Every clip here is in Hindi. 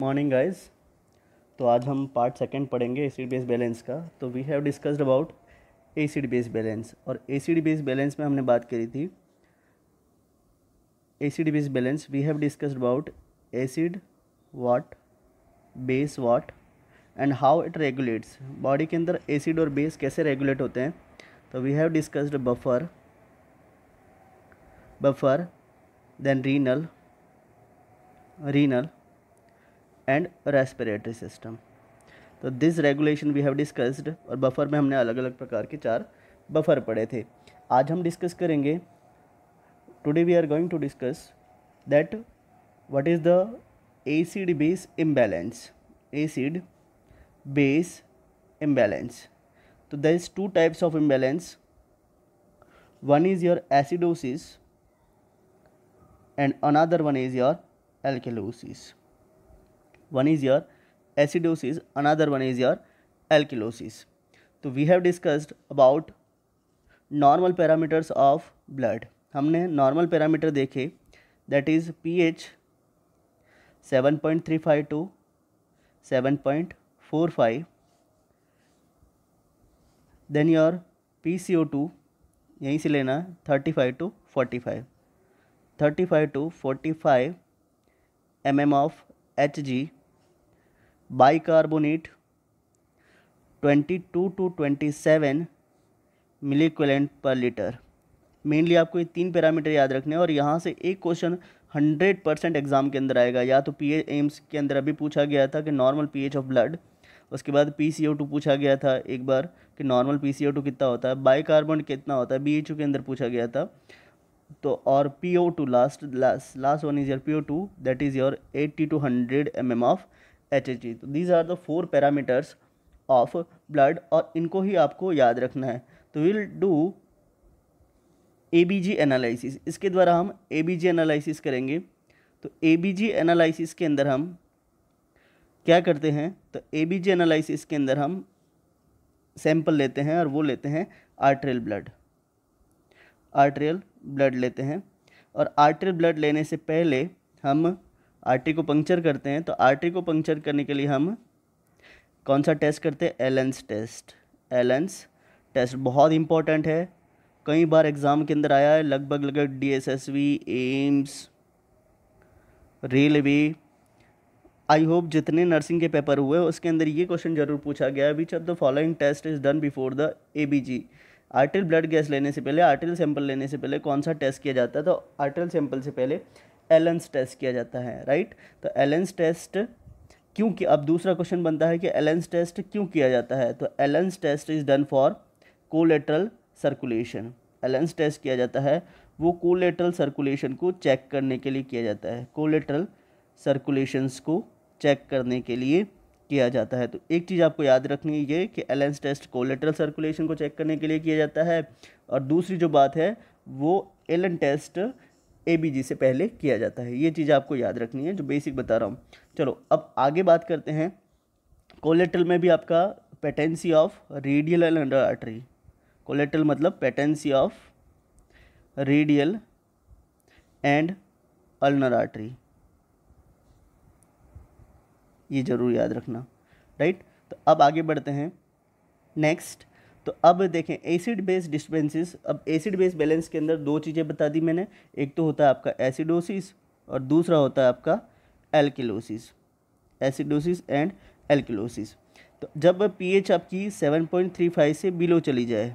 मॉर्निंग गाइज तो आज हम पार्ट सेकेंड पढ़ेंगे एसिड बेस बैलेंस का तो we have discussed about acid base balance और एसिड बेस बैलेंस में हमने बात करी थी acid base balance we have discussed about acid what base what and how it regulates body के अंदर एसिड और बेस कैसे रेगुलेट होते हैं तो we have discussed buffer buffer then renal renal and respiratory system तो this regulation we have discussed और बफर में हमने अलग अलग प्रकार के चार बफर पढ़े थे आज हम डिस्कस करेंगे today we are going to discuss that what is the acid base imbalance acid base imbalance तो there is two types of imbalance one is your acidosis and another one is your alkalosis one is your acidosis another one is your alkalosis तो we have discussed about normal parameters of blood हमने नॉर्मल पैरामीटर देखे that is P H seven point three five to seven point four five then your P C O two यहीं से लेना है thirty five to forty five thirty five to forty five M M of H G bicarbonate 22 to 27 milliequivalent per litre mainly आपको ये तीन पैरामीटर याद रखने हैं और यहाँ से एक क्वेश्चन 100 परसेंट एग्जाम के अंदर आएगा या तो पी एम्स के अंदर अभी पूछा गया था कि नॉर्मल पी ऑफ ब्लड उसके बाद पी सी ओ टू पूछा गया था एक बार कि normal P C O two कितना होता है बाइकार्बोनेट कितना होता है बी एच के अंदर पूछा गया था तो और P O two last last last one is your P O two that is your eighty to hundred M M of H H G तो these are the four parameters of blood और इनको ही आपको याद रखना है तो will do A B G analysis इसके द्वारा हम ए बी जी एनालिसिस करेंगे तो ए बी जी एनालिसिस के अंदर हम क्या करते हैं तो ए बी जी एनालिसिस के अंदर हम सैंपल लेते हैं और वो लेते हैं आर्ट्रियल ब्लड आर्ट्रियल ब्लड लेते हैं और आर्ट्रियल ब्लड लेने से पहले हम आर्टरी को पंक्चर करते हैं तो आर्टरी को पंक्चर करने के लिए हम कौन सा टेस्ट करते हैं एलेंस टेस्ट एलेंस टेस्ट बहुत इंपॉर्टेंट है कई बार एग्ज़ाम के अंदर आया है लगभग लगभग D S S V AIIMS railway I hope जितने नर्सिंग के पेपर हुए उसके अंदर ये क्वेश्चन जरूर पूछा गया है which of the following test is done before the A B G arterial blood gas लेने से पहले आर्टिल सैंपल लेने से पहले कौन सा टेस्ट किया जाता है तो आर्टिल सैंपल से पहले एलेंस टेस्ट किया जाता है राइट तो एलेंस टेस्ट क्यों अब दूसरा क्वेश्चन बनता है कि एलेंस टेस्ट क्यों किया जाता है तो Allen's test is done for collateral circulation Allen's test किया जाता है वो कोलेट्रल सर्कुलेशन को चेक करने के लिए किया जाता है कोलेट्रल सर्कुलेशंस को चेक करने के लिए किया जाता है तो एक चीज़ आपको याद रखनी है ये कि एलेंस टेस्ट कोलेट्रल सर्कुलेशन को चेक करने के लिए किया जाता है और दूसरी जो बात है वो एलन टेस्ट ए से पहले किया जाता है ये चीज़ आपको याद रखनी है जो बेसिक बता रहा हूँ चलो अब आगे बात करते हैं कोलेट्रल में भी आपका पेटेंसी ऑफ रेडियल एंड अंडर आर्टरी कोलेट्रल मतलब patency of radial and ulnar artery ये ज़रूर याद रखना राइट तो अब आगे बढ़ते हैं नेक्स्ट तो अब देखें एसिड बेस डिस्पेंसिस अब एसिड बेस बैलेंस के अंदर दो चीज़ें बता दी मैंने एक तो होता है आपका एसिडोसिस और दूसरा होता है आपका एल्किलोसिस एसिडोसिस एंड एल्किलोसिस तो जब पीएच आपकी 7.35 से बिलो चली जाए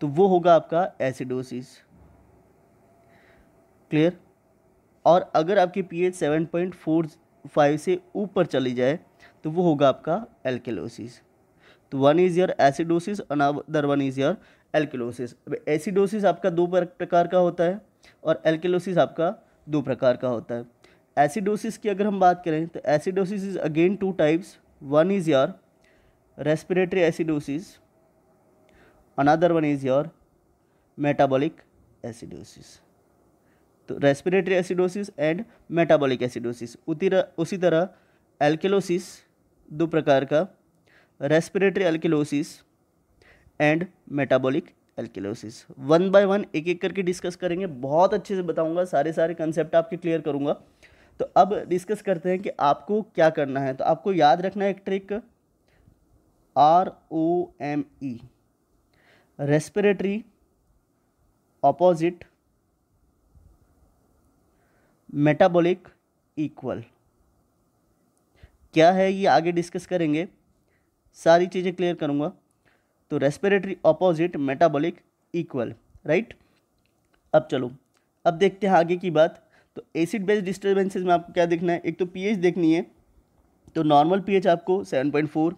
तो वो होगा आपका एसिडोसिस क्लियर और अगर आपकी पीएच 7.45 से ऊपर चली जाए तो वो होगा आपका एल्केलोसिस तो one is your acidosis another one is your alkalosis अब एसिडोसिस आपका दो प्रकार का होता है और एल्किलोसिस आपका दो प्रकार का होता है एसिडोसिस की अगर हम बात करें तो acidosis is again two types one is your respiratory acidosis another one is your metabolic acidosis तो respiratory acidosis and metabolic acidosis उसी तरह एल्केलोसिस दो प्रकार का respiratory alkalosis and metabolic alkalosis one by one एक एक करके डिस्कस करेंगे बहुत अच्छे से बताऊंगा सारे सारे कंसेप्ट आपके क्लियर करूंगा तो अब डिस्कस करते हैं कि आपको क्या करना है तो आपको याद रखना है एक trick R O M E respiratory opposite metabolic equal क्या है ये आगे डिस्कस करेंगे सारी चीज़ें क्लियर करूँगा तो respiratory opposite metabolic equal right अब चलो अब देखते हैं आगे की बात तो एसिड बेस डिस्टर्बेंसेज में आपको क्या देखना है एक तो पीएच देखनी है तो नॉर्मल पीएच आपको 7.4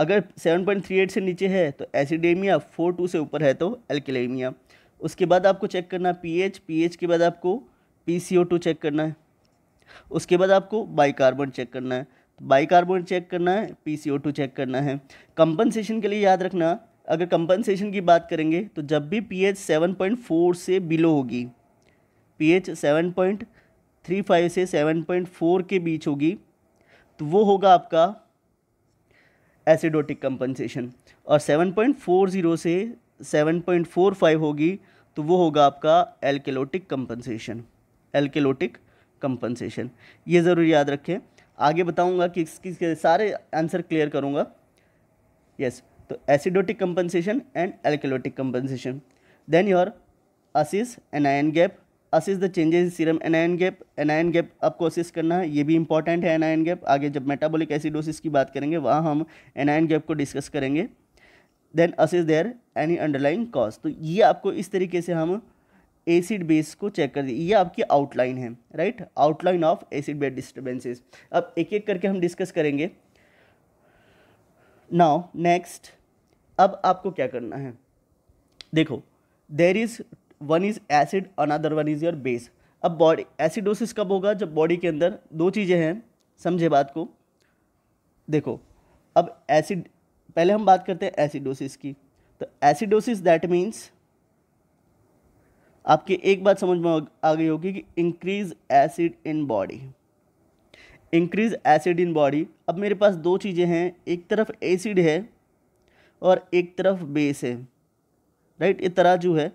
अगर 7.38 से नीचे है तो एसिडेमिया 42 से ऊपर है तो एल्केलेमिया उसके बाद आपको चेक करना है पीएच पीएच के बाद आपको पी चेक करना है उसके बाद आपको बाईकार्बन चेक करना है बाइकार्बोनेट चेक करना है पीसीओ2 चेक करना है कंपनसेशन के लिए याद रखना अगर कंपनसेशन की बात करेंगे तो जब भी पी 7.4 से बिलो होगी थ्री 7.35 से 7.4 के बीच होगी तो वो होगा आपका एसिडोटिक कंपनसेशन और 7.40 से 7.45 होगी तो वो होगा आपका एल्केलोटिक कंपनसेशन एल्केलोटिक कंपनसेशन ये ज़रूर याद रखें आगे बताऊंगा कि इसकी सारे आंसर क्लियर करूंगा यस तो acidotic compensation and alkalotic compensation then your assess anion gap assess the changes in serum anion gap anion gap आपको असिस करना है ये भी इंपॉर्टेंट है एनायन गैप आगे जब मेटाबॉलिक एसिडोसिस की बात करेंगे वहाँ हम एनायन गैप को डिस्कस करेंगे then assess there any underlying cause तो ये आपको इस तरीके से हम एसिड बेस को चेक कर दिया ये आपकी आउटलाइन है right outline of acid base disturbances अब एक एक करके हम डिस्कस करेंगे नाउ नेक्स्ट अब आपको क्या करना है देखो there is one is acid another one is your base अब बॉडी एसिडोसिस कब होगा जब बॉडी के अंदर दो चीज़ें हैं समझे बात को देखो अब एसिड पहले हम बात करते हैं एसिडोसिस की तो एसिडोसिस दैट मीन्स आपकी एक बात समझ में आ गई होगी कि increase acid in body increase acid in body अब मेरे पास दो चीज़ें हैं एक तरफ एसिड है और एक तरफ बेस है राइट ये तराजू है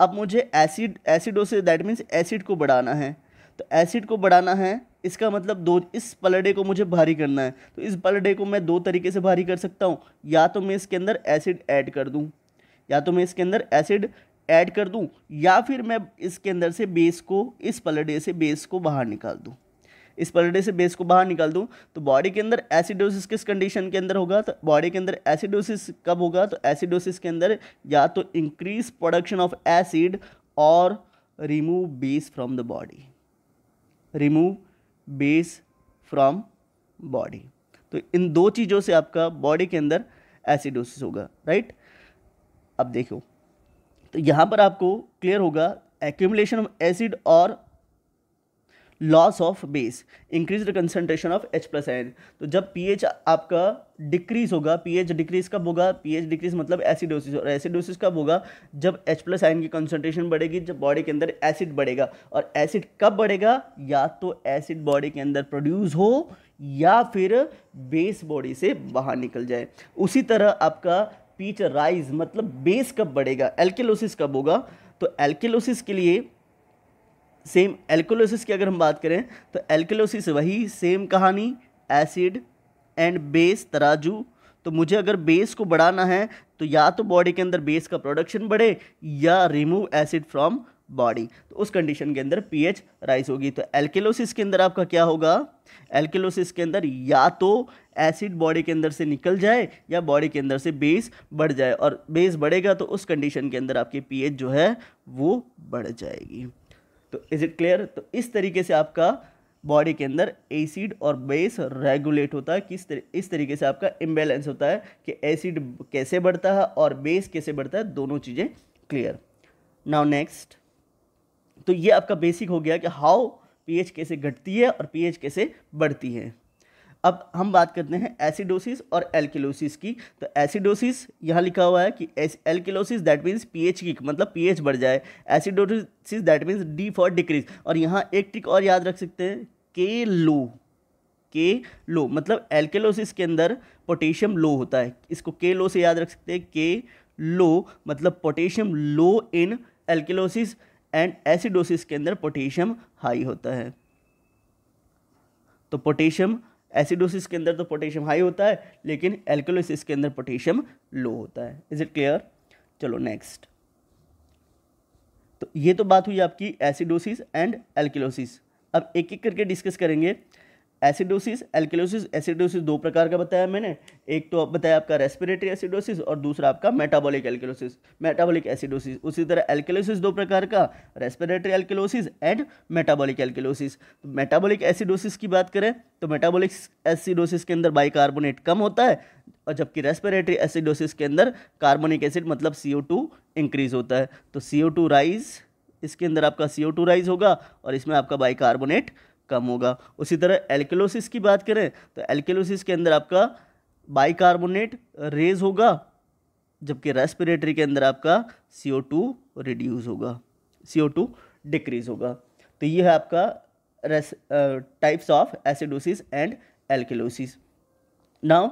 अब मुझे acid एसिडो say that means acid को बढ़ाना है तो एसिड को बढ़ाना है इसका मतलब दो इस पलड़े को मुझे भारी करना है तो इस पलड़े को मैं दो तरीके से भारी कर सकता हूँ या तो मैं इसके अंदर एसिड ऐड कर दूँ या तो मैं इसके अंदर एसिड ऐड कर दूं या फिर मैं इसके अंदर से बेस को इस पलडे से बेस को बाहर निकाल दूं इस पलडे से बेस को बाहर निकाल दूं तो बॉडी के अंदर एसिडोसिस किस कंडीशन के अंदर होगा तो बॉडी के अंदर एसिडोसिस कब होगा तो एसिडोसिस के अंदर या तो इंक्रीज प्रोडक्शन ऑफ एसिड और remove base from the body remove base from body तो इन दो चीज़ों से आपका बॉडी के अंदर एसिडोसिस होगा राइट अब देखो तो यहाँ पर आपको क्लियर होगा एक्यूमुलेशन ऑफ एसिड और loss of base increase the concentration of H plus ion तो जब एच आपका डिक्रीज होगा एच डिक्रीज कब होगा एच डिक्रीज मतलब एसिडोसिस और एसिडोसिस कब होगा जब एच प्लस एन की कंसनट्रेशन बढ़ेगी जब बॉडी के अंदर एसिड बढ़ेगा और एसिड कब बढ़ेगा या तो एसिड बॉडी के अंदर प्रोड्यूस हो या फिर बेस बॉडी से बाहर निकल जाए उसी तरह आपका पीच राइज मतलब बेस कब बढ़ेगा एल्केलोसिस कब होगा तो एल्केलोसिस के लिए सेम एल्कोलोसिस की अगर हम बात करें तो एल्कोलोसिस वही सेम कहानी एसिड एंड बेस तराजू तो मुझे अगर बेस को बढ़ाना है तो या तो बॉडी के अंदर बेस का प्रोडक्शन बढ़े या रिमूव एसिड फ्रॉम बॉडी तो उस कंडीशन के अंदर पीएच राइज होगी तो एल्केलोसिस के अंदर आपका क्या होगा एल्केलोसिस के अंदर या तो एसिड बॉडी के अंदर से निकल जाए या बॉडी के अंदर से बेस बढ़ जाए और बेस बढ़ेगा तो उस कंडीशन के अंदर आपकी पीएच जो है वो बढ़ जाएगी तो इज़ इट क्लियर तो इस तरीके से आपका बॉडी के अंदर एसिड और बेस रेगुलेट होता है किस तरी इस तरीके से आपका इम्बेलेंस होता है कि एसिड कैसे बढ़ता है और बेस कैसे बढ़ता है दोनों चीज़ें क्लियर नाउ नेक्स्ट तो ये आपका बेसिक हो गया कि हाउ पीएच कैसे घटती है और पीएच कैसे बढ़ती है अब हम बात करते हैं एसिडोसिस और एल्किलोसिस की तो एसिडोसिस यहाँ लिखा हुआ है कि एल्किलोसिस दैट मीन्स पीएच की मतलब पीएच बढ़ जाए acidosis that means D for decrease और यहाँ एक ट्रिक और याद रख सकते हैं के लो के लो मतलब एल्केलोसिस के अंदर पोटेशियम लो होता है इसको के लो से याद रख सकते हैं के लो मतलब potassium low in alkalosis and acidosis के अंदर पोटेशियम हाई होता है तो पोटेशियम एसिडोसिस के अंदर तो पोटेशियम हाई होता है लेकिन एल्कोलोसिस के अंदर पोटेशियम लो होता है इज इट क्लियर चलो नेक्स्ट तो ये तो बात हुई आपकी एसिडोसिस एंड एल्किलोसिस अब एक एक करके डिस्कस करेंगे एसिडोसिस एल्किलोसिस एसिडोसिस दो प्रकार का बताया मैंने एक तो बताया आपका रेस्पिरेटरी एसिडोसिस और दूसरा आपका मेटाबॉलिक एल्किलोसिस मेटाबॉलिक एसिडोसिस उसी तरह एल्किलोसिस दो प्रकार का respiratory alkalosis and metabolic alkalosis metabolic acidosis की बात करें तो मेटाबॉलिक एसिडोसिस के अंदर बाइकार्बोनेट कम होता है और जबकि रेस्पिरेटरी एसिडोसिस के अंदर कार्बोनिक एसिड मतलब सी इंक्रीज होता है तो सी राइज इसके अंदर आपका सी राइज होगा और इसमें आपका बाइकार्बोनेट कम होगा उसी तरह एल्केलोसिस की बात करें तो एल्केलोसिस के अंदर आपका बाइकार्बोनेट रेज होगा जबकि रेस्पिरेटरी के अंदर आपका सी ओ टू रिड्यूज़ होगा सी ओ टू डिक्रीज़ होगा तो ये है आपका types of acidosis and alkalosis now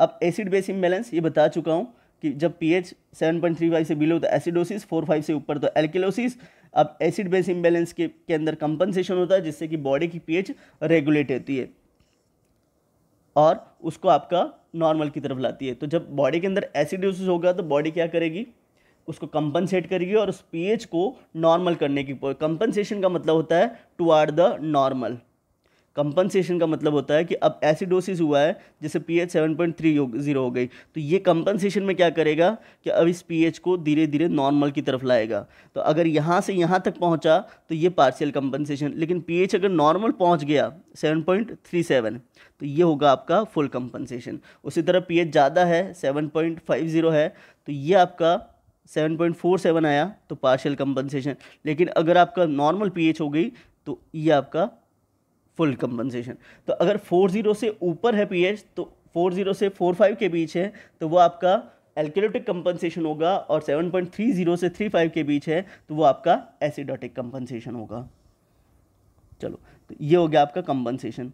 अब एसिड बेस इम्बेलेंस ये बता चुका हूँ कि जब पीएच 7.35 से बिलो तो एसिडोसिस 4.5 से ऊपर तो एल्केलोसिस अब एसिड बेस इम्बेलेंस के के अंदर कंपनसेशन होता है जिससे कि बॉडी की पीएच रेगुलेट होती है और उसको आपका नॉर्मल की तरफ लाती है तो जब बॉडी के अंदर एसिड यूज होगा तो बॉडी क्या करेगी उसको कंपनसेट करेगी और उस पीएच को नॉर्मल करने की कंपनसेशन का मतलब होता है two are the normal compensation का मतलब होता है कि अब एसिडोसिस हुआ है जैसे पीएच 7.3 हो जीरो हो गई तो ये कंपनसेशन में क्या करेगा कि अब इस पीएच को धीरे धीरे नॉर्मल की तरफ लाएगा तो अगर यहाँ से यहाँ तक पहुँचा तो ये पार्शियल कंपनसेशन लेकिन पीएच अगर नॉर्मल पहुँच गया 7.37 तो ये होगा आपका फुल कंपनसेशन उसी तरह एच ज़्यादा है जीरो है तो ये आपका 7.47 आया तो पार्शियल कंपनसेशन लेकिन अगर आपका नॉर्मल पीएच हो गई तो ये आपका फुल कंपनसेशन तो अगर फोर जीरो से ऊपर है एच तो फोर जीरो से फोर फाइव के बीच है तो वो आपका एल्कोलोटिक कंपनसेशन होगा और सेवन पॉइंट थ्री जीरो से थ्री फाइव के बीच है तो वो आपका एसिडोटिक कंपनसेशन होगा चलो तो ये हो गया आपका कंपनसेशन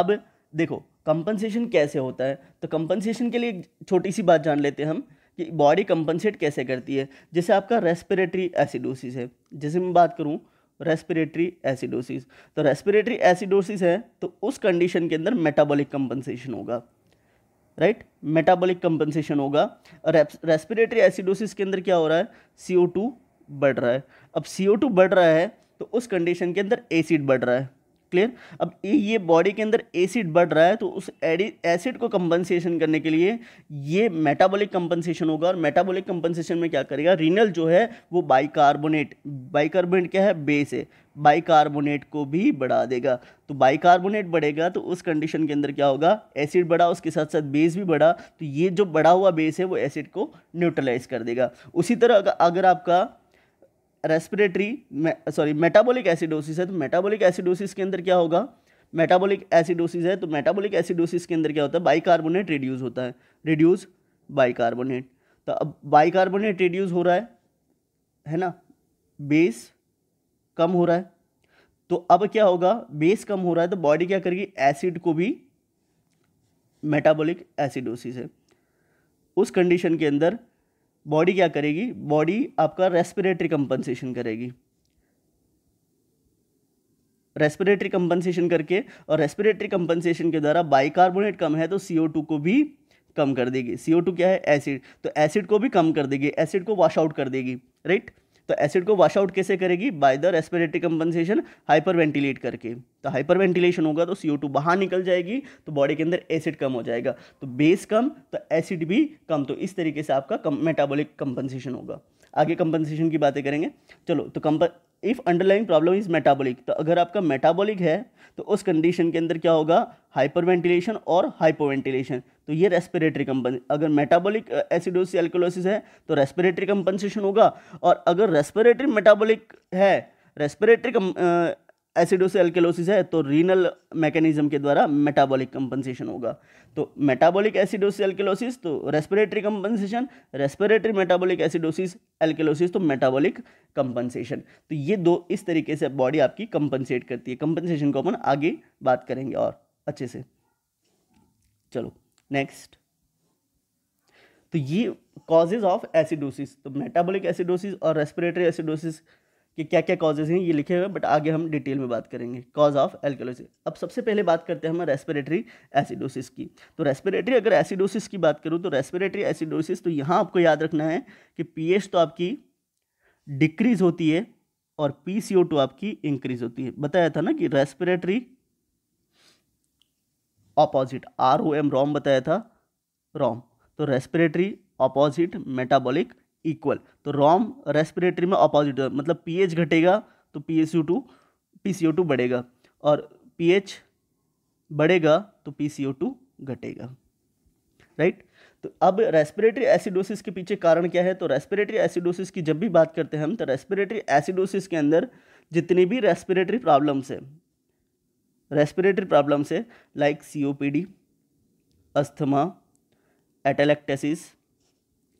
अब देखो कंपनसेशन कैसे होता है तो कंपनसेशन के लिए एक छोटी सी बात जान लेते हैं हम कि बॉडी कंपनसेट कैसे करती है जैसे आपका रेस्पिरेटरी एसिडोसिस है जैसे मैं बात करूँ रेस्पिरेटरी एसिडोसिस तो रेस्पिरेटरी एसिडोसिस है तो उस कंडीशन के अंदर मेटाबॉलिक कंपनसेशन होगा राइट मेटाबॉलिक कंपनसेशन होगा रेस्पिरेटरी एसिडोसिस के अंदर क्या हो रहा है सी बढ़ रहा है अब सी बढ़ रहा है तो उस कंडीशन के अंदर एसिड बढ़ रहा है क्लियर अब ये बॉडी के अंदर एसिड बढ़ रहा है तो उस एसिड को कंपनसेशन करने के लिए ये मेटाबॉलिक कंपनसेशन होगा और मेटाबॉलिक कंपनसेशन में क्या करेगा रिनल जो है वो बाइकार्बोनेट बाइकार्बोनेट क्या है बेस है बाइकार्बोनेट को भी बढ़ा देगा तो बाइकार्बोनेट बढ़ेगा तो उस कंडीशन के अंदर क्या होगा एसिड बढ़ा उसके साथ साथ बेस भी बढ़ा तो ये जो बढ़ा हुआ बेस है वो एसिड को न्यूट्रलाइज कर देगा उसी तरह अगर आपका रेस्पिरेटरी सॉरी मेटाबॉलिक एसिडोसिस है तो मेटाबॉलिक एसिडोसिस के अंदर क्या होगा मेटाबॉलिक एसिडोसिस है तो मेटाबॉलिक एसिडोसिस के अंदर क्या होता है बाइकार्बोनेट रिड्यूस होता है रिड्यूस बाइकार्बोनेट तो अब बाइकार्बोनेट रिड्यूस हो रहा है है ना बेस कम हो रहा है तो अब क्या होगा बेस कम हो रहा है तो बॉडी क्या करेगी एसिड को भी मेटाबॉलिक एसिडोसिस है उस कंडीशन के अंदर बॉडी क्या करेगी बॉडी आपका रेस्पिरेटरी कंपनसेशन करेगी रेस्पिरेटरी कंपनसेशन करके और रेस्पिरेटरी कंपनसेशन के द्वारा बाइकार्बोनेट कम है तो सी को भी कम कर देगी सी क्या है एसिड तो एसिड को भी कम कर देगी एसिड को वॉश आउट कर देगी राइट right? तो एसिड को वॉश आउट कैसे करेगी by the respiratory compensation hyperventilate करके तो हाइपर वेंटिलेशन होगा तो सी बाहर निकल जाएगी तो बॉडी के अंदर एसिड कम हो जाएगा तो बेस कम तो एसिड भी कम तो इस तरीके से आपका कम, मेटाबॉलिक कंपनसेशन होगा आगे कंपनसेशन की बातें करेंगे चलो तो कंप if underlying problem is metabolic तो अगर आपका मेटाबॉलिक है तो उस कंडीशन के अंदर क्या होगा हाइपर वेंटिलेशन और हाइपोवेंटिलेशन तो ये रेस्पिरेटरी कंपन अगर मेटाबॉलिक एसिडोसी एल्कोलोसिस है तो रेस्पिरेटरी कंपनसेशन होगा और अगर रेस्पिरेटरी मेटाबॉलिक है रेस्पिरेटरी एसिडोसिस एल्केलोसिस है तो रीनल मैकेनिज्म के द्वारा मेटाबॉलिक कंपनसेशन होगा तो मेटाबॉलिक एसिडोसिस एल्केलोसिस तो respiratory compensation respiratory metabolic acidosis alkalosis तो मेटाबॉलिक कंपनसेशन तो ये दो इस तरीके से बॉडी आपकी कंपनसेट करती है कंपनसेशन को अपन आगे बात करेंगे और अच्छे से चलो नेक्स्ट तो ये कॉजेज ऑफ एसिडोसिस तो मेटाबॉलिक एसिडोसिस और रेस्पिरेटरी एसिडोसिस के क्या क्या कॉजेज हैं ये लिखे हुए बट आगे हम डिटेल में बात करेंगे कॉज ऑफ एल्कोलोसिस अब सबसे पहले बात करते हैं हम रेस्पिरेटरी एसिडोसिस की तो रेस्पिरेटरी अगर एसिडोसिस की बात करूँ तो रेस्पिरेटरी एसिडोसिस तो यहाँ आपको याद रखना है कि पी तो आपकी डिक्रीज होती है और पी सी ओ टू आपकी इंक्रीज होती है बताया था ना कि respiratory opposite R O M ROM बताया था रॉम तो रेस्पिरेटरी ऑपोजिट मेटाबॉलिक इक्वल तो रॉम रेस्पिरेटरी में ऑपोजिट मतलब पीएच घटेगा तो P S U two P C O two बढ़ेगा और पीएच बढ़ेगा तो पी सी ओ टू घटेगा राइट तो अब रेस्पिरेटरी एसिडोसिस के पीछे कारण क्या है तो रेस्पिरेटरी एसिडोसिस की जब भी बात करते हैं हम तो रेस्पिरेटरी एसिडोसिस के अंदर जितनी भी रेस्पिरेटरी प्रॉब्लम्स हैं रेस्पिरेटरी प्रॉब्लम्स है लाइक सीओपीडी अस्थमा एटेलेक्टेसिस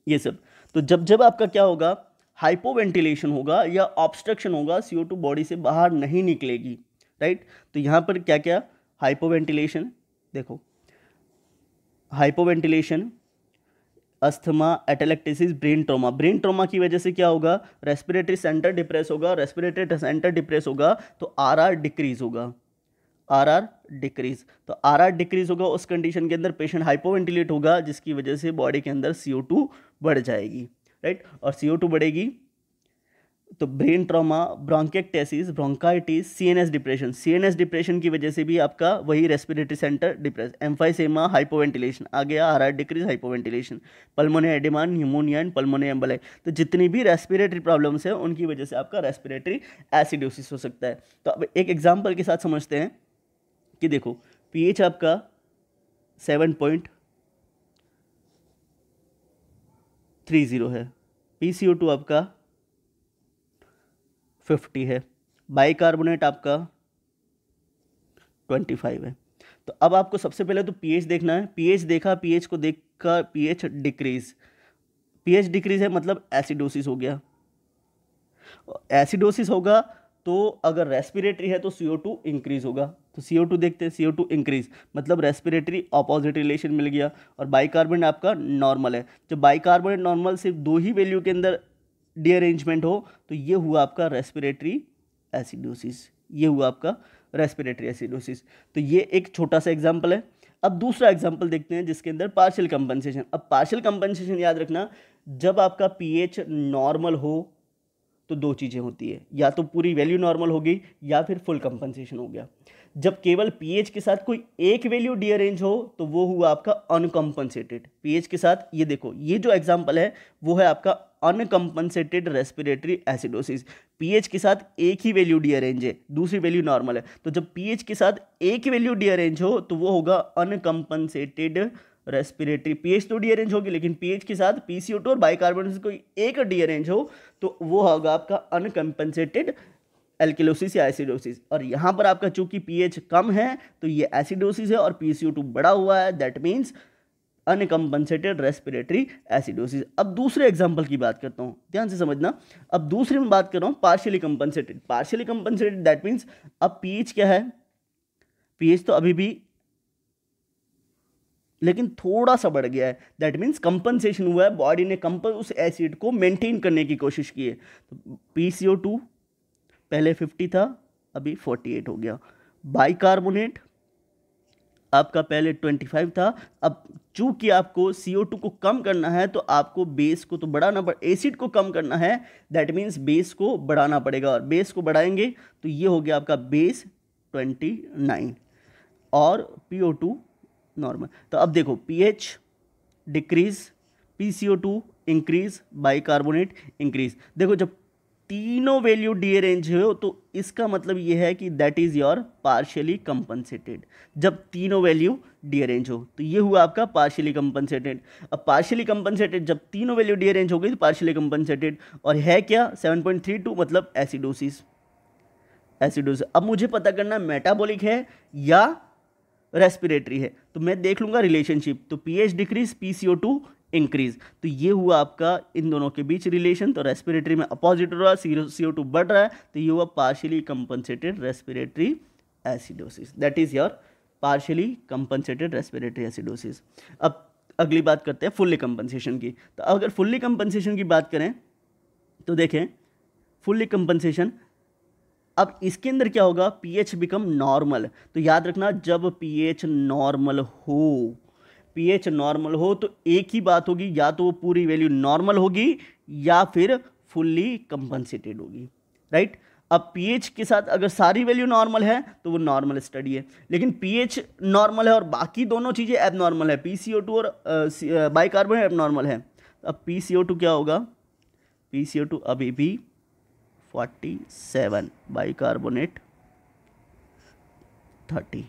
ये सब तो जब जब आपका क्या होगा हाइपोवेंटिलेशन होगा या ऑब्स्ट्रक्शन होगा सी टू बॉडी से बाहर नहीं निकलेगी राइट तो यहाँ पर क्या क्या हाइपोवेंटिलेशन देखो hypoventilation asthma atelectasis brain trauma brain trauma की वजह से क्या होगा रेस्पिरेटरी सेंटर डिप्रेस होगा रेस्पिरेटरी सेंटर डिप्रेस होगा तो आर आर डिक्रीज होगा आर आर डिक्रीज तो आर आर डिक्रीज होगा उस कंडीशन के अंदर पेशेंट हाइपोवेंटिलेट होगा जिसकी वजह से बॉडी के अंदर सी ओ टू बढ़ जाएगी राइट और सी ओ टू बढ़ेगी तो brain trauma bronchiectasis bronchitis CNS depression CNS depression की वजह से भी आपका वही respiratory centre depress emphysema hypoventilation आ गया R R decrease hypoventilation pulmonary oedema pneumonia and pulmonary emboli तो जितनी भी रेस्पिरेटरी प्रॉब्लम्स हैं उनकी वजह से आपका रेस्पिरेटरी एसिडोसिस हो सकता है तो अब एक एग्जाम्पल के साथ समझते हैं कि देखो पीएच आपका सेवन पॉइंट थ्री ज़ीरो है पी सी ओ टू आपका फिफ्टी है बाइकार्बोनेट आपका ट्वेंटी फाइव है तो अब आपको सबसे पहले तो पीएच देखना है पीएच देखा पीएच को देख का पीएच डिक्रीज पीएच डिक्रीज है मतलब एसिडोसिस हो गया एसिडोसिस होगा तो अगर रेस्पिरेटरी है तो सी टू इंक्रीज होगा तो सी देखते हैं सी ओ इंक्रीज मतलब रेस्पिरेटरी अपोजिट रिलेशन मिल गया और बाइकार्बोनेट आपका नॉर्मल है जब बाइकार्बोनेट नॉर्मल सिर्फ दो ही वैल्यू के अंदर डीअरेंजमेंट हो तो ये हुआ आपका रेस्पिरेटरी एसिडोसिस ये हुआ आपका रेस्पिरेटरी एसिडोसिस तो ये एक छोटा सा एग्जाम्पल है अब दूसरा एग्जाम्पल देखते हैं जिसके अंदर पार्शियल कंपनसेशन अब पार्शियल कंपनसेशन याद रखना जब आपका एच नॉर्मल हो तो दो चीज़ें होती है या तो पूरी वैल्यू नॉर्मल होगी या फिर फुल कंपनसेशन हो गया जब केवल पीएच के साथ कोई एक वैल्यू डी अरेंज हो तो वो हुआ आपका अनकम्पनसेटेड पीएच के साथ ये देखो ये जो एग्जाम्पल है वो है आपका अनकम्पनसेटेड रेस्पिरेटरी एसिडोसिस पीएच के साथ एक ही वैल्यू डी अरेंज है दूसरी वैल्यू नॉर्मल है तो जब पीएच के साथ एक वैल्यू डी अरेंज हो तो वो होगा अनकम्पनसेटेड रेस्पिरेटरी पीएच तो डी अरेंज होगी लेकिन पीएच के साथ पीसीओ टू और बाइकार्बोनेट कोई एक डी अरेंज हो तो वो होगा आपका अनकम्पनसेटेड एल्किलोसिस या एसिडोसिस और यहाँ पर आपका चूंकि पीएच कम है तो ये एसिडोसिस है और पी बड़ा हुआ है that means uncompensated respiratory acidosis अब दूसरे एग्जाम्पल की बात करता हूँ ध्यान से समझना अब दूसरे में बात कर रहा हूँ partially compensated partially compensated that means अब पीएच क्या है पीएच तो अभी भी लेकिन थोड़ा सा बढ़ गया है दैट मीन्स कंपनसेशन हुआ है बॉडी ने कंपन उस एसिड को मेंटेन करने की कोशिश की है तो पी सी ओ टू पहले फिफ्टी था अभी फोर्टी एट हो गया बाइकार्बोनेट आपका पहले ट्वेंटी फाइव था अब चूंकि आपको सी ओ टू को कम करना है तो आपको बेस को तो बढ़ाना पड़ एसिड को कम करना है दैट मीन्स बेस को बढ़ाना पड़ेगा और बेस को बढ़ाएंगे तो ये हो गया आपका बेस ट्वेंटी नाइन और पी ओ टू नॉर्मल तो अब देखो P H decrease P C O two increase bicarbonate increase देखो जब तीनों वैल्यू डी रेंज हो तो इसका मतलब ये है कि that is your partially compensated जब तीनों वैल्यू डी रेंज हो तो ये हुआ आपका पार्शियली कंपनसेटेड अब पार्शियली कंपनसेटेड जब तीनों वैल्यू डी रेंज हो गई तो पार्शियली कंपनसेटेड और है क्या 7.32 मतलब एसिडोसिस एसिडोस अब मुझे पता करना मेटाबॉलिक है या रेस्पिरेटरी है तो मैं देख लूंगा रिलेशनशिप तो P H decrease P C O two increase तो ये हुआ आपका इन दोनों के बीच रिलेशन तो रेस्पिरेटरी में अपोजिट हो रहा है सी बढ़ रहा है तो ये हुआ partially compensated respiratory acidosis that is your partially compensated respiratory acidosis अब अगली बात करते हैं फुल्ली कंपनसेशन की तो अगर फुल्ली कंपनसेशन की बात करें तो देखें फुल्ली कंपनसेशन अब इसके अंदर क्या होगा पीएच बिकम नॉर्मल तो याद रखना जब पीएच नॉर्मल हो पीएच नॉर्मल हो तो एक ही बात होगी या तो वो पूरी वैल्यू नॉर्मल होगी या फिर फुल्ली कंपनसेटेड होगी राइट अब पीएच के साथ अगर सारी वैल्यू नॉर्मल है तो वो नॉर्मल स्टडी है लेकिन पीएच नॉर्मल है और बाकी दोनों चीज़ें एबनॉर्मल है पी सी ओ टू और बाइकार्बन एबनॉर्मल है अब पी सी ओ टू क्या होगा पी सी ओ टू अभी भी forty seven bicarbonate thirty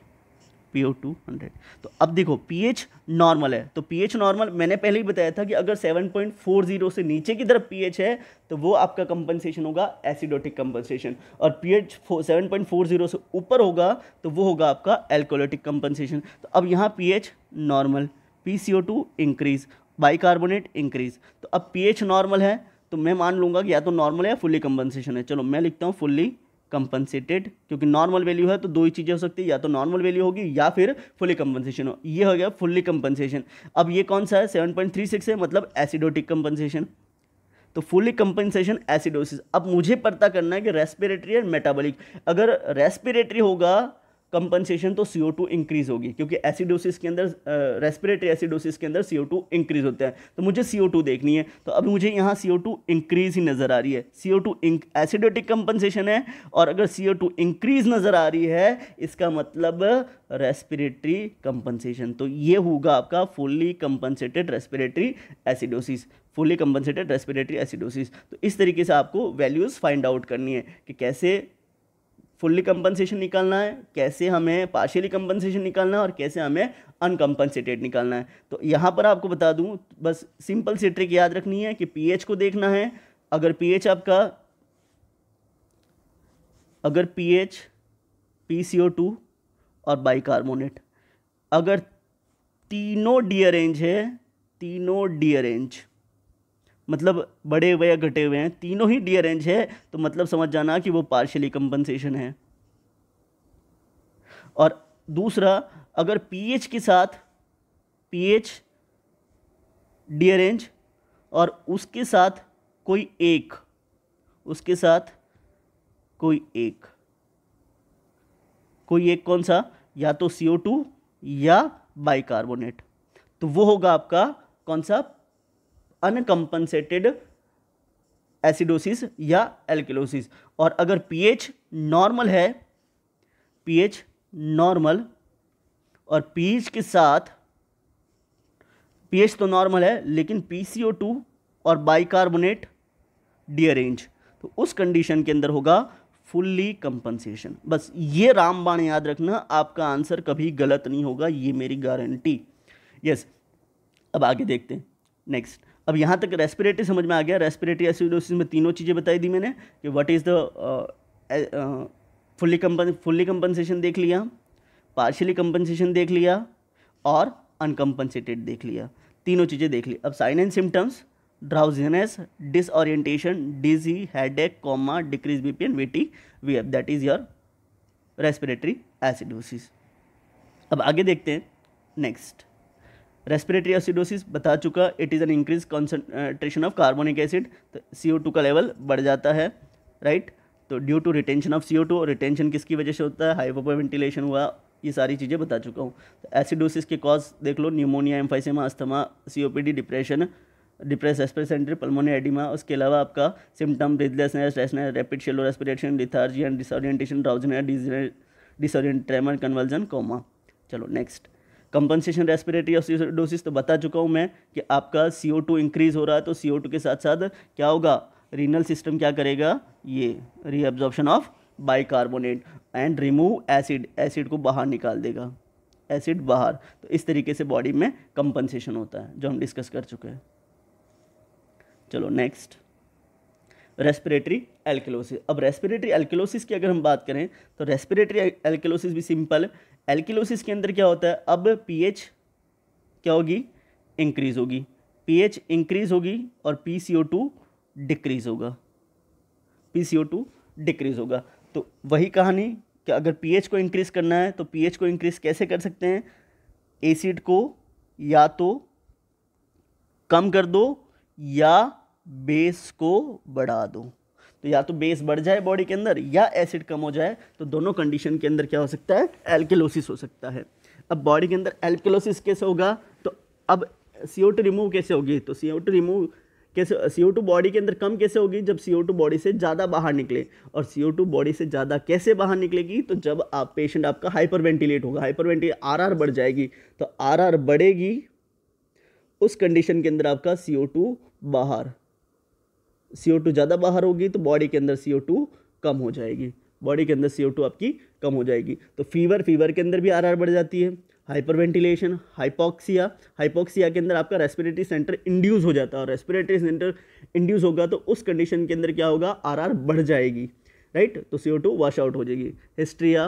P O two hundred तो अब देखो पी एच नॉर्मल है तो पी एच नॉर्मल मैंने पहले ही बताया था कि अगर सेवन पॉइंट फोर जीरो से नीचे की तरफ पी एच है तो वो आपका कंपनसेशन होगा एसिडोटिक कंपनसेशन और P H seven point four zero से ऊपर होगा तो वो होगा आपका एल्कोलेटिक कंपनसेशन तो अब यहाँ P H normal P C O two increase carbonate increase तो अब पी एच नॉर्मल है तो मैं मान लूँगा कि या तो नॉर्मल है या फुल्ली कंपनसेशन है चलो मैं लिखता हूँ फुल्ली कंपनसेटेड क्योंकि नॉर्मल वैल्यू है तो दो ही चीज़ें हो सकती है या तो नॉर्मल वैल्यू होगी या फिर फुली कंपनसेशन हो ये हो गया फुली कंपनसेशन अब ये कौन सा है सेवन पॉइंट थ्री सिक्स है मतलब एसिडोटिक कंपनसेशन तो फुली कंपनसेशन एसिडोसिस अब मुझे पता करना है कि रेस्पिरेटरी एंड मेटाबॉलिक अगर रेस्पिरेटरी होगा कंपनसेशन तो सी ओ टू इंक्रीज़ होगी क्योंकि एसिडोसिस के अंदर रेस्पिरेटरी एसिडोसिस के अंदर सी ओ टू इंक्रीज़ होता है तो मुझे सी ओ टू देखनी है तो अब मुझे यहाँ सी ओ टू इंक्रीज़ ही नज़र आ रही है C O two acidotic compensation है और अगर सी ओ टू इंक्रीज़ नज़र आ रही है इसका मतलब रेस्पिरेटरी कंपनसेशन तो ये होगा आपका fully compensated respiratory acidosis fully compensated respiratory acidosis तो इस तरीके से आपको वैल्यूज़ फाइंड आउट करनी है कि कैसे फुल्ली कंपनसेशन निकालना है कैसे हमें पार्शियली कंपनसेशन निकालना है और कैसे हमें अनकम्पनसेटेड निकालना है तो यहाँ पर आपको बता दूँ बस सिंपल सी ट्रिक याद रखनी है कि पीएच को देखना है अगर पीएच आपका अगर पीएच टू और बाइकार्बोनेट अगर तीनों डी अरेंज है तीनों डी अरेंज मतलब बढ़े हुए या घटे हुए हैं तीनों ही डी अरेंज है तो मतलब समझ जाना कि वो पार्शियली कंपनसेशन है और दूसरा अगर पीएच के साथ पीएच डीअरेंज और उसके साथ कोई एक उसके साथ कोई एक कोई एक कौन सा या तो टू या बाइकार्बोनेट तो वो होगा आपका कौन सा अनकम्पनसेटेड एसिडोसिस या एल्किलोसिस और अगर पीएच नॉर्मल है पीएच नॉर्मल और पीएच के साथ पीएच तो नॉर्मल है लेकिन टू और बाइकार्बोनेट डीअरेंज तो उस कंडीशन के अंदर होगा फुल्ली कंपनसेशन बस ये रामबाण याद रखना आपका आंसर कभी गलत नहीं होगा ये मेरी गारंटी यस yes, अब आगे देखते हैं नेक्स्ट अब यहाँ तक रेस्पिरेटरी समझ में आ गया रेस्पिरेटरी एसिडोसिस में तीनों चीज़ें बताई दी मैंने कि व्हाट इज़ द फुल्ली कंपन फुल्ली कंपनसेशन देख लिया पार्शियली कंपनसेशन देख लिया और अनकम्पनसेटेड देख लिया तीनों चीज़ें देख ली अब sign and symptoms drowsiness disorientation dizzy headache coma decrease B P and VT V F that is your respiratory acidosis अब आगे देखते हैं नेक्स्ट रेस्पिरेटरी एसिडोसिस बता चुका it is an increase concentration of carbonic acid तो सी का लेवल बढ़ जाता है राइट तो due to retention of C और रिटेंशन किसकी वजह से होता है हाइपोपर वेंटिलेशन हुआ ये सारी चीज़ें बता चुका हूँ तो एसिडोसिस के कॉज देख लो pneumonia emphysema asthma COPD depression depress एस्प्रेसेंटर पल्मोनी एडिमा उसके अलावा आपका symptom breathlessness restlessness rapid shallow respiration lethargy and disorientation drowsiness disorient tremor convulsion coma चलो नेक्स्ट कंपनसेशन रेस्पिरेटरी डोसिस तो बता चुका हूँ मैं कि आपका सी ओ टू इंक्रीज हो रहा है तो सी ओ टू के साथ साथ क्या होगा रीनल सिस्टम क्या करेगा ये reabsorption of bicarbonate and remove acid acid को बाहर निकाल देगा एसिड बाहर तो इस तरीके से बॉडी में कंपनसेशन होता है जो हम डिस्कस कर चुके हैं चलो नेक्स्ट रेस्पिरेटरी एल्केलोसिस अब रेस्पिरेटरी एल्केलोसिस की अगर हम बात करें तो रेस्पिरेटरी एल्केलोसिस भी सिंपल एल्किलोसिस के अंदर क्या होता है अब पीएच क्या होगी इंक्रीज होगी पीएच इंक्रीज होगी और P C O two decrease होगा P C O two decrease होगा तो वही कहानी कि अगर पीएच को इंक्रीज करना है तो पीएच को इंक्रीज कैसे कर सकते हैं एसिड को या तो कम कर दो या बेस को बढ़ा दो तो या तो बेस बढ़ जाए बॉडी के अंदर या एसिड कम हो जाए तो दोनों कंडीशन के अंदर क्या हो सकता है एल्केलोसिस हो सकता है अब बॉडी के अंदर एल्केलोसिस कैसे होगा तो अब सी ओ टू रिमूव कैसे होगी तो सी ओ टू रिमूव कैसे सी ओ टू बॉडी के अंदर कम कैसे होगी जब सी ओ टू बॉडी से ज़्यादा बाहर निकले और सी ओ टू बॉडी से ज़्यादा कैसे बाहर निकलेगी तो जब आप पेशेंट आपका हाइपर वेंटिलेट होगा हाइपर वेंटिलेट आर आर बढ़ जाएगी तो आर आर बढ़ेगी उस कंडीशन के अंदर आपका सी ओ टू बाहर सी ज़्यादा बाहर होगी तो बॉडी के अंदर सी कम हो जाएगी बॉडी के अंदर सी आपकी कम हो जाएगी तो फीवर फीवर के अंदर भी आर बढ़ जाती है हाइपर वेंटिलेशन हाइपोक्सिया हाइपोक्सिया के अंदर आपका रेस्पिरेटरी सेंटर इंड्यूस हो जाता है और रेस्पिरेटरी सेंटर इंड्यूस होगा तो उस कंडीशन के अंदर क्या होगा आर बढ़ जाएगी राइट तो C O two wash out हो जाएगी hysteria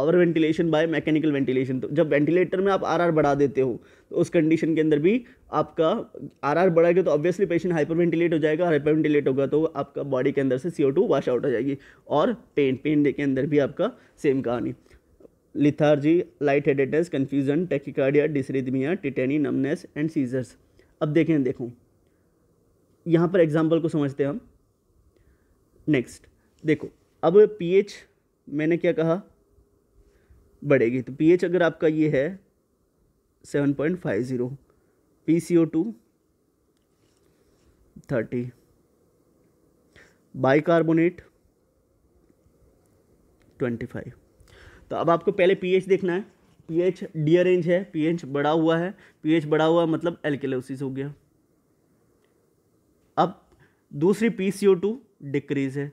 over ventilation by mechanical ventilation तो जब वेंटिलेटर में आप आरआर बढ़ा देते हो तो उस कंडीशन के अंदर भी आपका आरआर बढ़ा गया तो ऑब्वियसली पेशेंट हाइपर वेंटिलेट हो जाएगा हाइपर वेंटिलेट होगा तो आपका बॉडी के अंदर से C O two wash out हो जाएगी और पेन पेन के अंदर भी आपका सेम कहानी lethargy lightheadedness confusion tachycardia dysrhythmia tetany numbness and seizures अब देखें देखो यहाँ पर एग्जाम्पल को समझते हैं हम नेक्स्ट देखो अब पी मैंने क्या कहा बढ़ेगी तो पीएच अगर आपका ये है seven point five zero P C O two thirty carbonate twenty five तो अब आपको पहले पीएच देखना है पीएच रेंज है पीएच बढ़ा हुआ है पीएच बढ़ा हुआ मतलब एल्केलोसिस हो गया अब दूसरी P C O two decrease है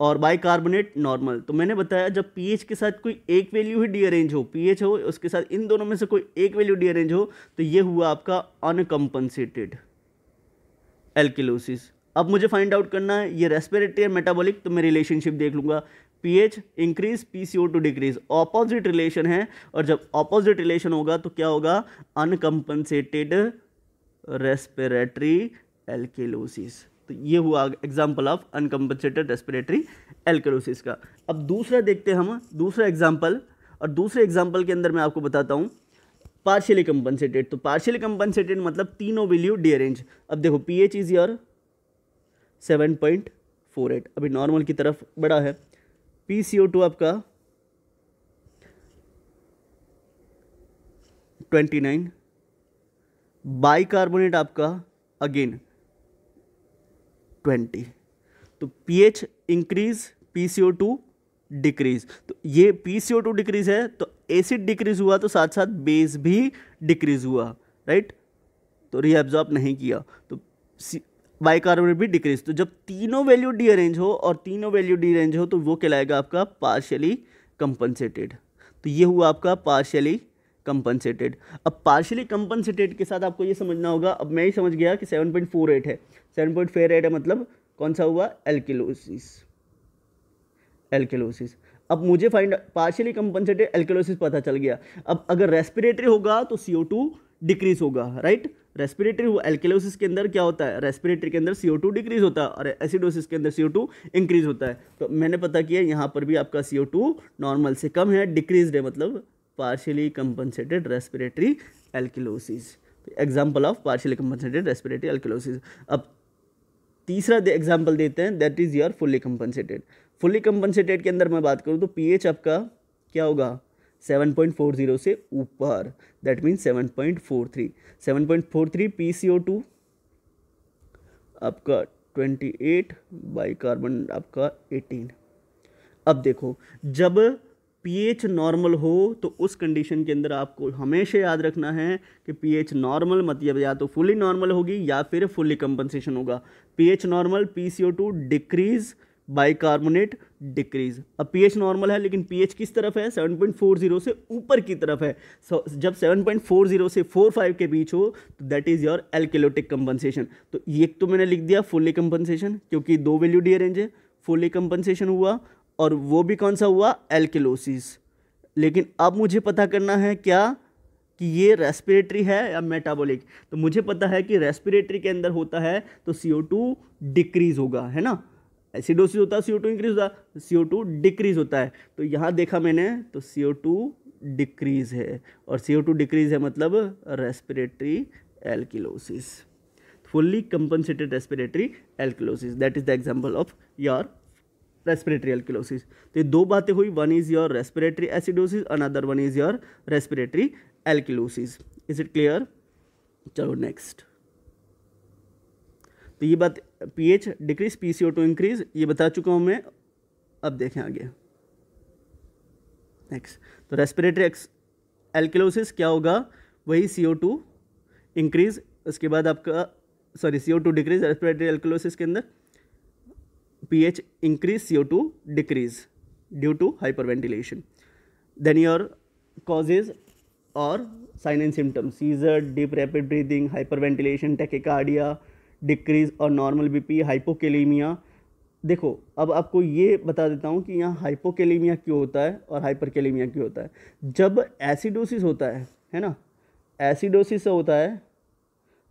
और बाइकार्बोनेट नॉर्मल तो मैंने बताया जब पीएच के साथ कोई एक वैल्यू ही डीअरेंज हो पीएच हो उसके साथ इन दोनों में से कोई एक वैल्यू डीअरेंज हो तो ये हुआ आपका अनकम्पनसेटेड एल्किलोसिस अब मुझे फाइंड आउट करना है ये रेस्पिरेटरी और मेटाबॉलिक तो मैं रिलेशनशिप देख लूँगा H increase P C O two decrease opposite relation है और जब ऑपोजिट रिलेशन होगा तो क्या होगा अनकम्पनसेटेड रेस्पिरेटरी एल्किलोसिस तो ये हुआ example of uncompensated respiratory alkalosis का अब दूसरा देखते हम दूसरा एग्जाम्पल और दूसरे एग्जाम्पल के अंदर मैं आपको बताता हूँ पार्शियली कम्पनसेटेड तो पार्शियली कम्पनसेटेड मतलब तीनों वैल्यू डियरेंज अब देखो P H is your seven point four eight अभी नॉर्मल की तरफ बड़ा है पी सी ओ टू आपका ट्वेंटी नाइन बाई कार्बोनेट आपका अगेन ट्वेंटी तो पीएच इंक्रीज पीसीओ डिक्रीज तो ये पीसीओ डिक्रीज है तो एसिड डिक्रीज हुआ तो साथ साथ बेस भी डिक्रीज हुआ राइट तो रीअब्जॉर्ब नहीं किया तो बाइकार्बोनेट भी डिक्रीज तो जब तीनों वैल्यू डी अरेंज हो और तीनों वैल्यू डी अरेंज हो तो वो कहलाएगा आपका पार्शियली कंपनसेटेड तो ये हुआ आपका पार्शियली कंपनसेटेड अब पार्शली कंपनसेटेड के साथ आपको ये समझना होगा अब मैं ही समझ गया कि सेवन पॉइंट फोर एट है सेवन पॉइंट फोर एट है मतलब कौन सा हुआ एल्किलोसिस एल्किलोसिस अब मुझे फाइंड पार्शियली कंपनसेटेड एल्केलोसिस पता चल गया अब अगर रेस्पिरेटरी होगा तो सी डिक्रीज होगा राइट रेस्पिरेटरी हुआ एल्केलोसिस के अंदर क्या होता है रेस्पिरेटरी के अंदर सी डिक्रीज होता है और एसिडोसिस के अंदर सी इंक्रीज होता है तो मैंने पता किया यहाँ पर भी आपका सी नॉर्मल से कम है डिक्रीज है मतलब partially compensated respiratory alkalosis example of partially compensated respiratory alkalosis अब तीसरा एग्जाम्पल देते हैं that is your fully compensated fully compensated के अंदर मैं बात करूँ तो पीएच आपका क्या होगा 7.40 से ऊपर दैट मीन्स 7.43 7.43 PCO2 आपका 28 बाई कार्बन आपका 18 अब देखो जब पीएच नॉर्मल हो तो उस कंडीशन के अंदर आपको हमेशा याद रखना है कि पीएच नॉर्मल मतलब या तो फुली नॉर्मल होगी या फिर फुली कंपनसेशन होगा pH normal two decrease bicarbonate decrease अब पीएच नॉर्मल है लेकिन पीएच किस तरफ है 7.40 से ऊपर की तरफ है so, जब 7.40 से 45 के बीच हो तो that is your alkalotic compensation तो ये तो मैंने लिख दिया फुली कंपनसेशन क्योंकि दो वैल्यू डी रेंज है फुली कंपनसेशन हुआ और वो भी कौन सा हुआ एल्किलोसिस लेकिन अब मुझे पता करना है क्या कि ये रेस्पिरेटरी है या मेटाबॉलिक तो मुझे पता है कि रेस्पिरेटरी के अंदर होता है तो सी डिक्रीज होगा है ना एसिडोसिस होता है सी इंक्रीज होता है सी डिक्रीज होता है तो यहाँ देखा मैंने तो सी डिक्रीज है और सी डिक्रीज है मतलब respiratory alkalosis fully compensated respiratory alkalosis that is the example of your respiratory alkalosis तो ये दो बातें हुई one is your respiratory acidosis another one is your respiratory alkalosis is it clear चलो नेक्स्ट तो ये बात pH decrease PCO two increase ये बता चुका हूँ मैं अब देखें आगे नेक्स्ट तो रेस्पिरेटरी एल्किलोसिस क्या होगा वही सी ओ टू इंक्रीज उसके बाद आपका sorry C O two decrease respiratory alkalosis के अंदर pH increase CO2 decrease due to hyperventilation. Then your causes or sign and symptoms seizure, deep rapid breathing, hyperventilation, tachycardia, decrease और नॉर्मल बीपी हाइपोकेलीमिया देखो अब आपको ये बता देता हूँ कि यहाँ हाइपोकेलीमिया क्यों होता है और हाइपरकेलीमिया क्यों होता है जब एसिडोसिस होता है है ना एसिडोसिस होता है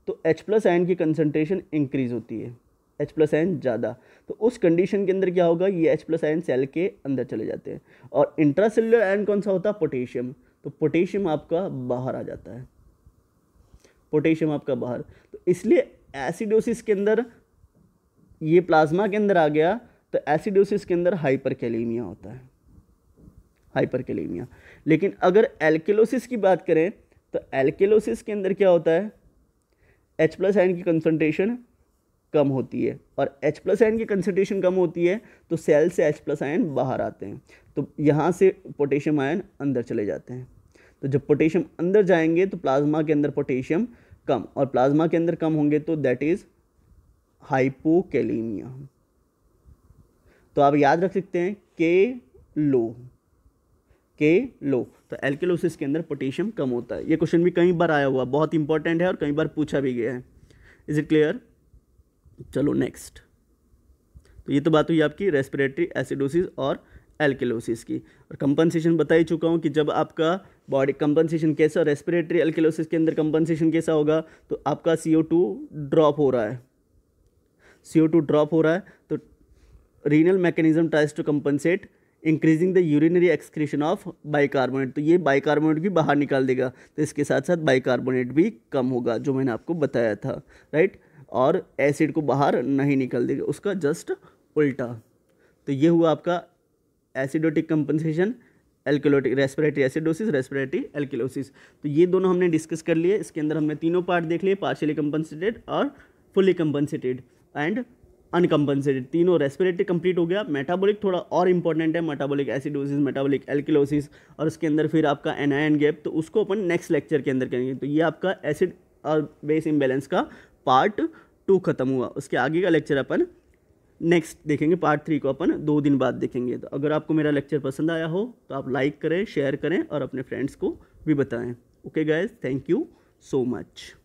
तो H प्लस आयन की कंसनट्रेशन इंक्रीज होती है एच प्लस आयन ज़्यादा तो उस कंडीशन के अंदर क्या होगा ये एच प्लस आयन सेल के अंदर चले जाते हैं और इंट्रासेलुलर आयन कौन सा होता है पोटेशियम तो पोटेशियम आपका बाहर आ जाता है पोटेशियम आपका बाहर तो इसलिए एसिडोसिस के अंदर ये प्लाज्मा के अंदर आ गया तो एसिडोसिस के अंदर हाइपरकेलीमिया होता है कैलीमिया लेकिन अगर एल्केलोसिस की बात करें तो एल्केलोसिस के अंदर क्या होता है एच प्लस आयन की कंसनट्रेशन कम होती है और एच प्लस आयन की कंसनट्रेशन कम होती है तो सेल से एच प्लस आयन बाहर आते हैं तो यहाँ से पोटेशियम आयन अंदर चले जाते हैं तो जब पोटेशियम अंदर जाएंगे तो प्लाज्मा के अंदर पोटेशियम कम और प्लाज्मा के अंदर कम होंगे तो दैट इज़ हाइपोकेलीमिया तो आप याद रख सकते हैं के लो के लो तो एल्केलोसिस के अंदर पोटेशियम कम होता है ये क्वेश्चन भी कई बार आया हुआ बहुत इंपॉर्टेंट है और कई बार पूछा भी गया है इज़ इट क्लियर चलो नेक्स्ट तो ये तो बात हुई आपकी रेस्पिरेटरी एसिडोसिस और एल्केलोसिस की और कंपनसेशन बता ही चुका हूँ कि जब आपका बॉडी कंपनसेशन कैसा रेस्पिरेटरी एल्केलोसिस के अंदर कंपनसेशन कैसा होगा तो आपका सी ड्रॉप हो रहा है सी ड्रॉप हो रहा है तो renal mechanism tries to compensate increasing the urinary excretion of bicarbonate तो ये बाइकार्बोनेट भी बाहर निकाल देगा तो इसके साथ साथ बाइकार्बोनेट भी कम होगा जो मैंने आपको बताया था राइट और एसिड को बाहर नहीं निकल देगा उसका जस्ट उल्टा तो ये हुआ आपका acidotic compensation alkalotic respiratory acidosis respiratory alkalosis तो ये दोनों हमने डिस्कस कर लिए इसके अंदर हमने तीनों पार्ट देख लिए पार्शियली कंपनसेटेड और फुली कंपनसेटेड एंड अनकम्पनसेटेड तीनों रेस्पिरेटरी कंप्लीट हो गया मेटाबॉलिक थोड़ा और इंपॉर्टेंट है मेटाबॉलिक एसिडोसिस मेटाबॉलिक एल्किलोसिस और उसके अंदर फिर आपका एनआईएन गैप तो उसको अपन नेक्स्ट लेक्चर के अंदर करेंगे तो ये आपका एसिड और बेस इम्बेलेंस का पार्ट टू खत्म हुआ उसके आगे का लेक्चर अपन नेक्स्ट देखेंगे पार्ट थ्री को अपन दो दिन बाद देखेंगे तो अगर आपको मेरा लेक्चर पसंद आया हो तो आप लाइक करें शेयर करें और अपने फ्रेंड्स को भी बताएं okay guys thank you so much